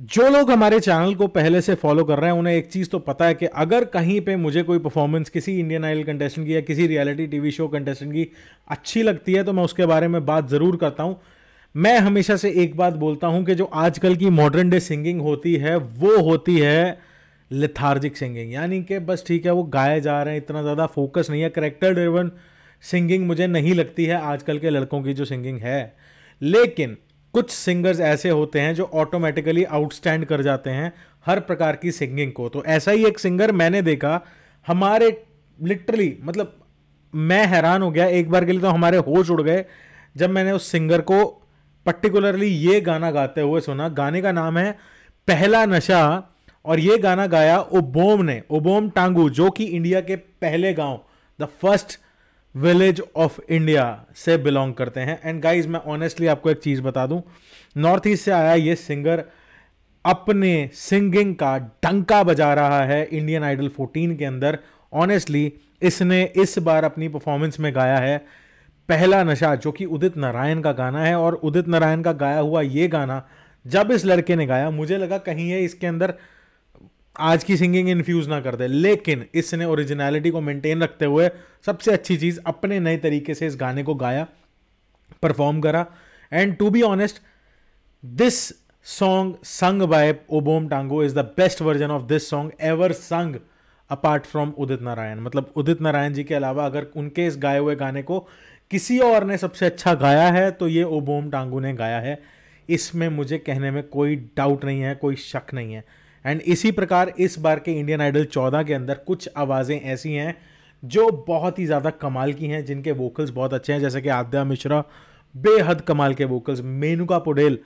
जो लोग हमारे चैनल को पहले से फॉलो कर रहे हैं उन्हें एक चीज़ तो पता है कि अगर कहीं पे मुझे कोई परफॉर्मेंस किसी इंडियन आइडल कंटेस्टेंट की या किसी रियलिटी टीवी शो कंटेस्टेंट की अच्छी लगती है तो मैं उसके बारे में बात ज़रूर करता हूँ मैं हमेशा से एक बात बोलता हूँ कि जो आजकल की मॉडर्न डे सिंगिंग होती है वो होती है लिथार्जिक सिंगिंग यानी कि बस ठीक है वो गाए जा रहे हैं इतना ज़्यादा फोकस नहीं है करेक्टर ड्रिवन सिंगिंग मुझे नहीं लगती है आजकल के लड़कों की जो सिंगिंग है लेकिन कुछ सिंगर्स ऐसे होते हैं जो ऑटोमेटिकली आउटस्टैंड कर जाते हैं हर प्रकार की सिंगिंग को तो ऐसा ही एक सिंगर मैंने देखा हमारे लिटरली मतलब मैं हैरान हो गया एक बार के लिए तो हमारे होश उड़ गए जब मैंने उस सिंगर को पर्टिकुलरली ये गाना गाते हुए सुना गाने का नाम है पहला नशा और ये गाना गाया ओबोम ने ओबोम टांगू जो कि इंडिया के पहले गांव the first village of India से बिलोंग करते हैं एंड गाइज मैं ऑनेस्टली आपको एक चीज़ बता दूं नॉर्थ ईस्ट से आया ये सिंगर अपने सिंगिंग का डंका बजा रहा है इंडियन आइडल 14 के अंदर ऑनेस्टली इसने इस बार अपनी परफॉर्मेंस में गाया है पहला नशा जो कि उदित नारायण का गाना है और उदित नारायण का गाया हुआ ये गाना जब इस लड़के ने गाया मुझे लगा कहीं है इसके अंदर आज की सिंगिंग इन्फ्यूज़ ना कर दे लेकिन इसने ओरिजिनलिटी को मेंटेन रखते हुए सबसे अच्छी चीज़ अपने नए तरीके से इस गाने को गाया परफॉर्म करा and to be honest this song sung by Obom Tango is the best version of this song ever sung apart from Udit Narayan मतलब उदित नारायण जी के अलावा अगर उनके इस गाए हुए गाने को किसी और ने सबसे अच्छा गाया है तो ये ओबोम टांगू ने गाया है इसमें मुझे कहने में कोई डाउट नहीं है कोई शक नहीं है एंड इसी प्रकार इस बार के इंडियन आइडल चौदह के अंदर कुछ आवाज़ें ऐसी हैं जो बहुत ही ज़्यादा कमाल की हैं जिनके वोकल्स बहुत अच्छे हैं जैसे कि आद्या मिश्रा बेहद कमाल के वोकल्स मेनुका पुडेल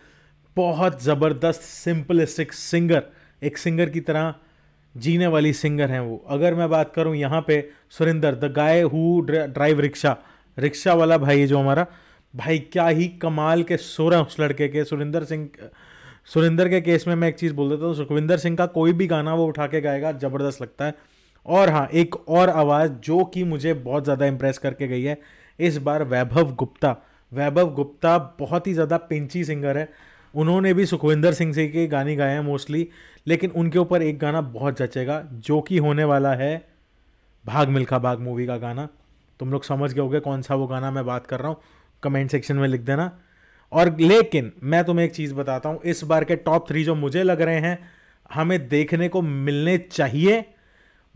बहुत ज़बरदस्त सिंपलिस्टिक सिंगर एक सिंगर की तरह जीने वाली सिंगर हैं वो अगर मैं बात करूं यहाँ पे Surender the guy who drive rickshaw rickshaw वाला भाई जो हमारा भाई क्या ही कमाल के सोरा हैं उस लड़के के सुरेंदर सिंह सुरिंदर के केस में मैं एक चीज़ बोल देता हूँ सुखविंदर सिंह का कोई भी गाना वो उठा के गाएगा ज़बरदस्त लगता है और हाँ एक और आवाज़ जो कि मुझे बहुत ज़्यादा इम्प्रेस करके गई है इस बार वैभव गुप्ता वैभव गुप्ता बहुत ही ज़्यादा पिंची सिंगर है उन्होंने भी सुखविंदर सिंह से के गाने गाए हैं मोस्टली लेकिन उनके ऊपर एक गाना बहुत जचेगा जो कि होने वाला है भाग मिल्खा भाग मूवी का गाना तुम लोग समझ गए होगे कौन सा वो गाना मैं बात कर रहा हूँ कमेंट सेक्शन में लिख देना और लेकिन मैं तुम्हें एक चीज़ बताता हूँ इस बार के टॉप थ्री जो मुझे लग रहे हैं हमें देखने को मिलने चाहिए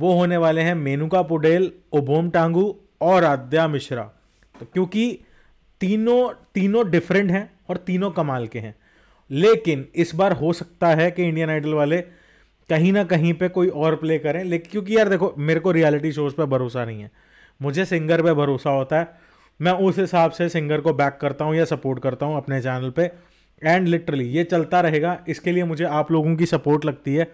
वो होने वाले हैं मेनुका पुडेल ओबोम टांगू और आद्या मिश्रा तो क्योंकि तीनों तीनों डिफरेंट हैं और तीनों कमाल के हैं लेकिन इस बार हो सकता है कि इंडियन आइडल वाले कहीं ना कहीं पे कोई और प्ले करें लेकिन क्योंकि यार देखो मेरे को रियलिटी शोज़ पे भरोसा नहीं है मुझे सिंगर पे भरोसा होता है मैं उस हिसाब से सिंगर को बैक करता हूँ या सपोर्ट करता हूँ अपने चैनल पर एंड लिटरली ये चलता रहेगा इसके लिए मुझे आप लोगों की सपोर्ट लगती है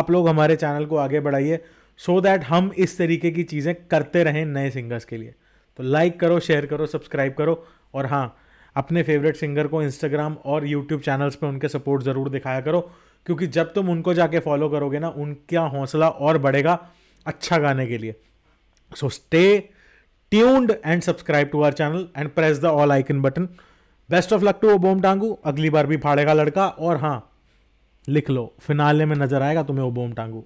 आप लोग हमारे चैनल को आगे बढ़ाइए सो दैट हम इस तरीके की चीज़ें करते रहें नए सिंगर्स के लिए तो लाइक करो शेयर करो सब्सक्राइब करो और हाँ अपने फेवरेट सिंगर को इंस्टाग्राम और यूट्यूब चैनल्स पे उनके सपोर्ट ज़रूर दिखाया करो क्योंकि जब तुम उनको जाके फॉलो करोगे ना उनका हौसला और बढ़ेगा अच्छा गाने के लिए so stay tuned and subscribe to our channel and press the all icon button best of luck to Obom Tangu अगली बार भी फाड़ेगा लड़का और हाँ लिख लो फिनाले में नजर आएगा तुम्हें ओ बोम टांगू